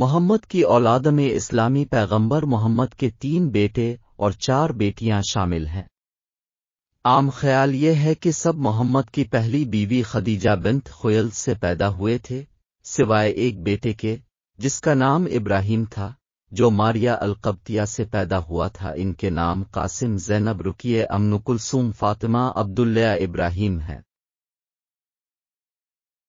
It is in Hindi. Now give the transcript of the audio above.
मोहम्मद की औलाद में इस्लामी पैगंबर मोहम्मद के तीन बेटे और चार बेटियां शामिल हैं आम ख्याल यह है कि सब मोहम्मद की पहली बीवी खदीजा बिन्त खुयल से पैदा हुए थे सिवाय एक बेटे के जिसका नाम इब्राहिम था जो मारिया अलकब्तिया से पैदा हुआ था इनके नाम कासिम जैनब रुकिए अमनुकुलसूम फातिमा अब्दुल्ला इब्राहिम हैं